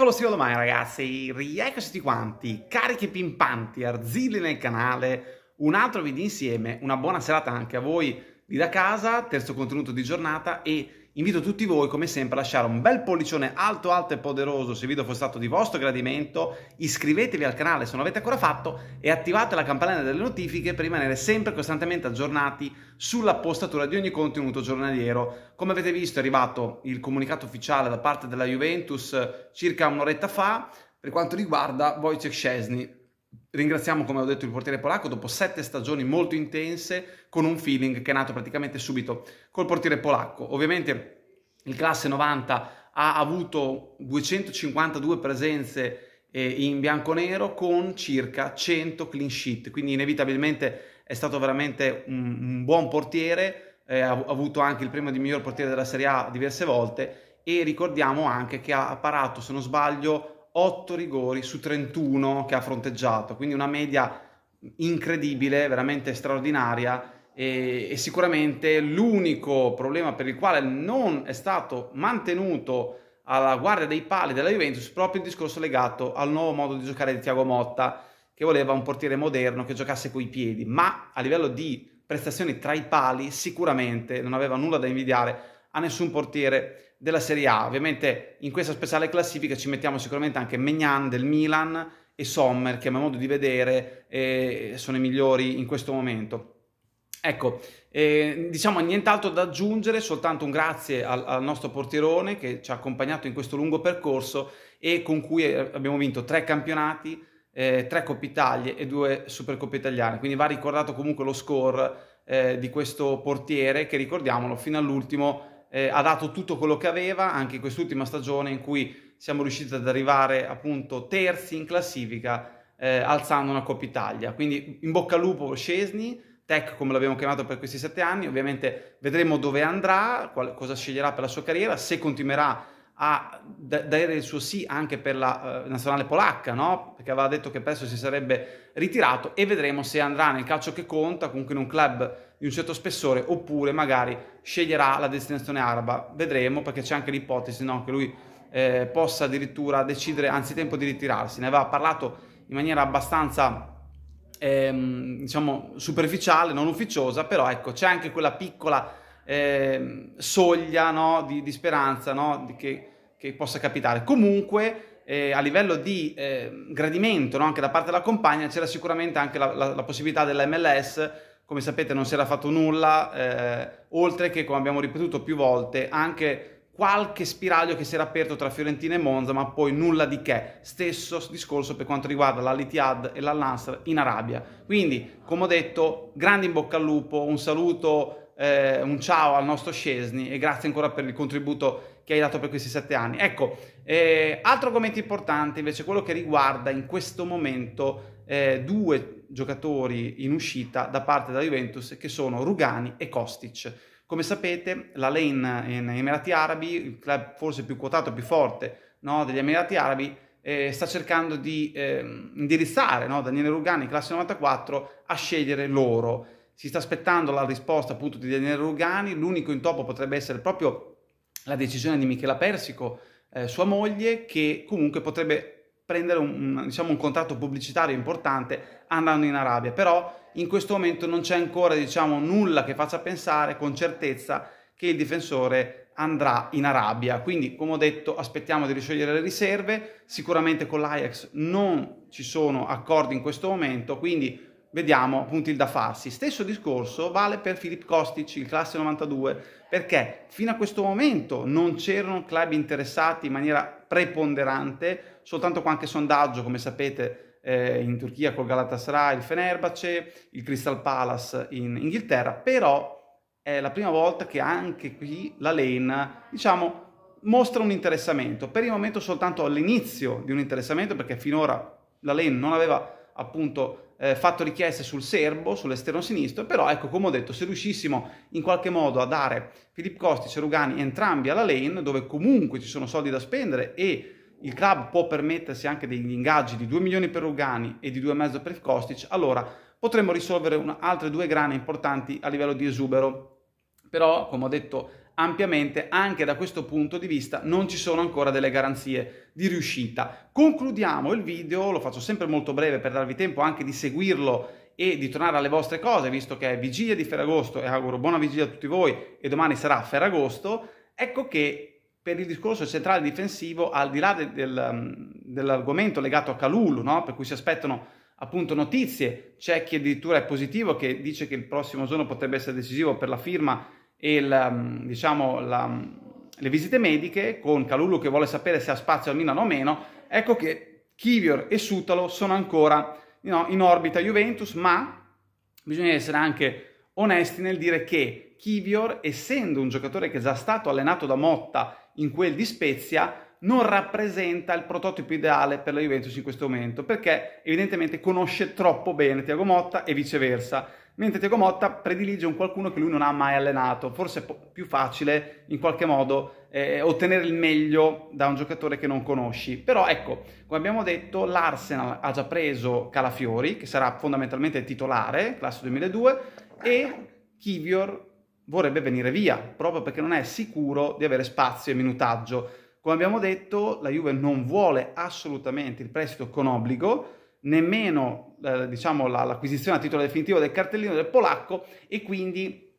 Eccolo sì domani ragazzi, rieccoci tutti quanti, carichi pimpanti, arzilli nel canale, un altro video insieme, una buona serata anche a voi lì da casa, terzo contenuto di giornata e Invito tutti voi, come sempre, a lasciare un bel pollicione alto, alto e poderoso se il video fosse stato di vostro gradimento. Iscrivetevi al canale se non l'avete ancora fatto e attivate la campanella delle notifiche per rimanere sempre costantemente aggiornati sulla postatura di ogni contenuto giornaliero. Come avete visto è arrivato il comunicato ufficiale da parte della Juventus circa un'oretta fa per quanto riguarda Wojciech Szczesny. Ringraziamo, come ho detto, il portiere polacco dopo sette stagioni molto intense con un feeling che è nato praticamente subito col portiere polacco. Ovviamente il classe 90 ha avuto 252 presenze eh, in bianco-nero con circa 100 clean sheet, quindi inevitabilmente è stato veramente un, buon portiere, eh, ha avuto anche il premio di miglior portiere della Serie A diverse volte e ricordiamo anche che ha parato, se non sbaglio, 8 rigori su 31 che ha fronteggiato, quindi una media incredibile, veramente straordinaria e, e sicuramente l'unico problema per il quale non è stato mantenuto alla guardia dei pali della Juventus proprio il discorso legato al nuovo modo di giocare di Tiago Motta che voleva un portiere moderno che giocasse coi piedi, ma a livello di prestazioni tra i pali sicuramente non aveva nulla da invidiare a nessun portiere della Serie A. Ovviamente in questa speciale classifica ci mettiamo sicuramente anche Megnan del Milan e Sommer, che a mio modo di vedere eh, sono i migliori in questo momento. Ecco, eh, diciamo nient'altro da aggiungere, soltanto un grazie al, al, nostro portierone che ci ha accompagnato in questo lungo percorso e con cui eh, abbiamo vinto tre campionati, eh, tre Coppe Italie e due Supercoppe Italiane. Quindi va ricordato comunque lo score eh, di questo portiere che ricordiamolo fino all'ultimo eh, ha dato tutto quello che aveva anche in quest'ultima stagione in cui siamo riusciti ad arrivare appunto terzi in classifica eh, alzando una Coppa Italia. Quindi in bocca al lupo Scesni, Tech come l'abbiamo chiamato per questi sette anni, ovviamente vedremo dove andrà, qual- cosa sceglierà per la sua carriera, se continuerà a dare il suo sì anche per la eh, nazionale polacca, no? perché aveva detto che presto si sarebbe ritirato e vedremo se andrà nel calcio che conta, comunque in un club di un certo spessore oppure magari sceglierà la destinazione araba. Vedremo perché c'è anche l'ipotesi no, che lui eh, possa addirittura decidere anzitempo di ritirarsi. Ne aveva parlato in maniera abbastanza ehm, diciamo superficiale, non ufficiosa, però ecco c'è anche quella piccola ehm, soglia no, di, di, speranza no, di che, che, possa capitare. Comunque eh, a livello di eh, gradimento anche da parte della compagna c'era sicuramente anche la, la, la possibilità dell'MLS come sapete non si era fatto nulla, eh, oltre che, come abbiamo ripetuto più volte, anche qualche spiraglio che si era aperto tra Fiorentina e Monza, ma poi nulla di che. Stesso discorso per quanto riguarda l'Alitiad e l'Al-Nasr in Arabia. Quindi, come ho detto, grande in bocca al lupo, un saluto, eh, un ciao al nostro Scesni e grazie ancora per il contributo che hai dato per questi sette anni. Ecco, eh, altro argomento importante invece, quello che riguarda in questo momento eh, due giocatori in uscita da parte della Juventus che sono Rugani e Kostic. Come sapete la Lane in Emirati Arabi, il club forse più quotato e più forte no, degli Emirati Arabi, eh, sta cercando di eh, indirizzare no, Daniele Rugani, classe 94, a scegliere loro. Si sta aspettando la risposta appunto di Daniele Rugani, l'unico intoppo potrebbe essere proprio la decisione di Michela Persico, eh, sua moglie, che comunque potrebbe prendere un, diciamo, un contratto pubblicitario importante andando in Arabia, però in questo momento non c'è ancora diciamo, nulla che faccia pensare con certezza che il difensore andrà in Arabia. Quindi, come ho detto, aspettiamo di risciogliere le riserve. Sicuramente con l'Ajax non ci sono accordi in questo momento, quindi vediamo appunto il da farsi. Stesso discorso vale per Filip Kostic, il classe 92, perché fino a questo momento non c'erano club interessati in maniera preponderante soltanto qualche sondaggio, come sapete, eh, in Turchia col Galatasaray, il Fenerbahce, il Crystal Palace in Inghilterra, però è la prima volta che anche qui la Lane, diciamo, mostra un interessamento. Per il momento soltanto all'inizio di un interessamento, perché finora la Lane non aveva appunto eh, fatto richieste sul serbo, sull'esterno sinistro, però ecco come ho detto, se riuscissimo in qualche modo a dare Filippo Costi Cerugani entrambi alla Lane, dove comunque ci sono soldi da spendere e il club può permettersi anche degli ingaggi di 2 milioni per Rugani e di 2,5 per Kostic, allora potremmo risolvere un, altre due grane importanti a livello di esubero. Però, come ho detto ampiamente, anche da questo punto di vista non ci sono ancora delle garanzie di riuscita. Concludiamo il video, lo faccio sempre molto breve per darvi tempo anche di seguirlo e di tornare alle vostre cose, visto che è vigilia di Ferragosto e auguro buona vigilia a tutti voi e domani sarà Ferragosto, ecco che per il discorso centrale difensivo, al di là de, del, mm, dell'argomento legato a Calulu, no? per cui si aspettano appunto notizie, c'è chi addirittura è positivo che dice che il prossimo giorno potrebbe essere decisivo per la firma e la, mm, diciamo, la, mm, le visite mediche, con Calulu che vuole sapere se ha spazio al Milano o meno, ecco che Kivior e Sutalo sono ancora no, in orbita Juventus, ma bisogna essere anche onesti nel dire che Kivior, essendo un giocatore che è già stato allenato da Motta in quel di Spezia, non rappresenta il prototipo ideale per la Juventus in questo momento, perché evidentemente conosce troppo bene Tiago Motta e viceversa, mentre Tiago Motta predilige un qualcuno che lui non ha mai allenato, forse è più facile in qualche modo eh, ottenere il meglio da un giocatore che non conosci. Però ecco, come abbiamo detto, l'Arsenal ha già preso Calafiori, che sarà fondamentalmente titolare, classe 2002, e Kivior vorrebbe venire via, proprio perché non è sicuro di avere spazio e minutaggio. Come abbiamo detto, la Juve non vuole assolutamente il prestito con obbligo, nemmeno eh, diciamo, la, l'acquisizione a titolo definitivo del cartellino del polacco e quindi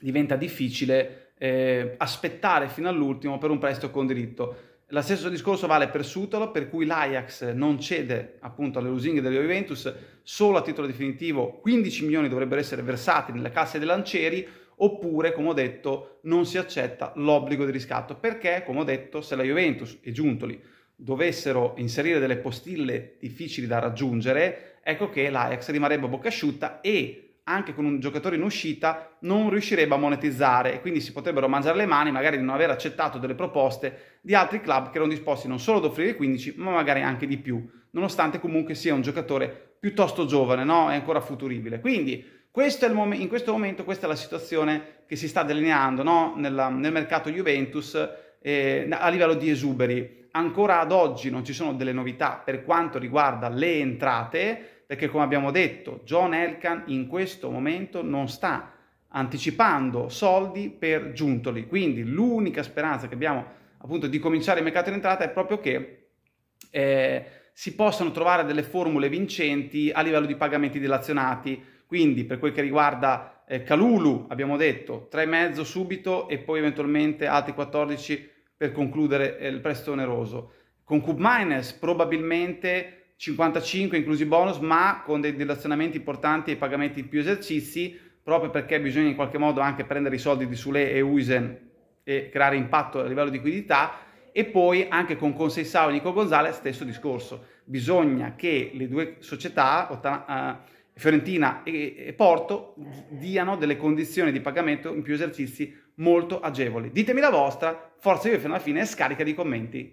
diventa difficile eh, aspettare fino all'ultimo per un prestito con diritto. Lo stesso discorso vale per Sutolo, per cui l'Ajax non cede appunto alle lusinghe della Juventus, solo a titolo definitivo 15 milioni dovrebbero essere versati nelle casse dei lancieri, oppure, come ho detto, non si accetta l'obbligo di riscatto, perché, come ho detto, se la Juventus e Giuntoli dovessero inserire delle postille difficili da raggiungere, ecco che l'Ajax rimarrebbe a bocca asciutta e anche con un giocatore in uscita non riuscirebbe a monetizzare e quindi si potrebbero mangiare le mani magari di non aver accettato delle proposte di altri club che erano disposti non solo ad offrire 15 ma magari anche di più, nonostante comunque sia un giocatore piuttosto giovane, no? è ancora futuribile. Quindi questo mom- in questo momento questa è la situazione che si sta delineando no? Nella, nel mercato Juventus eh, a livello di esuberi. Ancora ad oggi non ci sono delle novità per quanto riguarda le entrate, perché come abbiamo detto, John Elkan in questo momento non sta anticipando soldi per Giuntoli. Quindi l'unica speranza che abbiamo appunto di cominciare il mercato in entrata è proprio che eh, si possano trovare delle formule vincenti a livello di pagamenti dilazionati. Quindi per quel che riguarda eh, Calulu abbiamo detto 3,5 subito e poi eventualmente altri 14 per concludere eh, il prestito oneroso. Con Kubminers probabilmente 55 inclusi bonus, ma con dei dilazionamenti importanti e pagamenti in più esercizi, proprio perché bisogna in qualche modo anche prendere i soldi di Sule e Uisen e creare impatto a livello di liquidità. E poi anche con Conseil e Nico Gonzalez stesso discorso. Bisogna che le due società, eh, Fiorentina e, e Porto diano delle condizioni di pagamento in più esercizi molto agevoli. Ditemi la vostra, forza io fino alla fine scarica di commenti.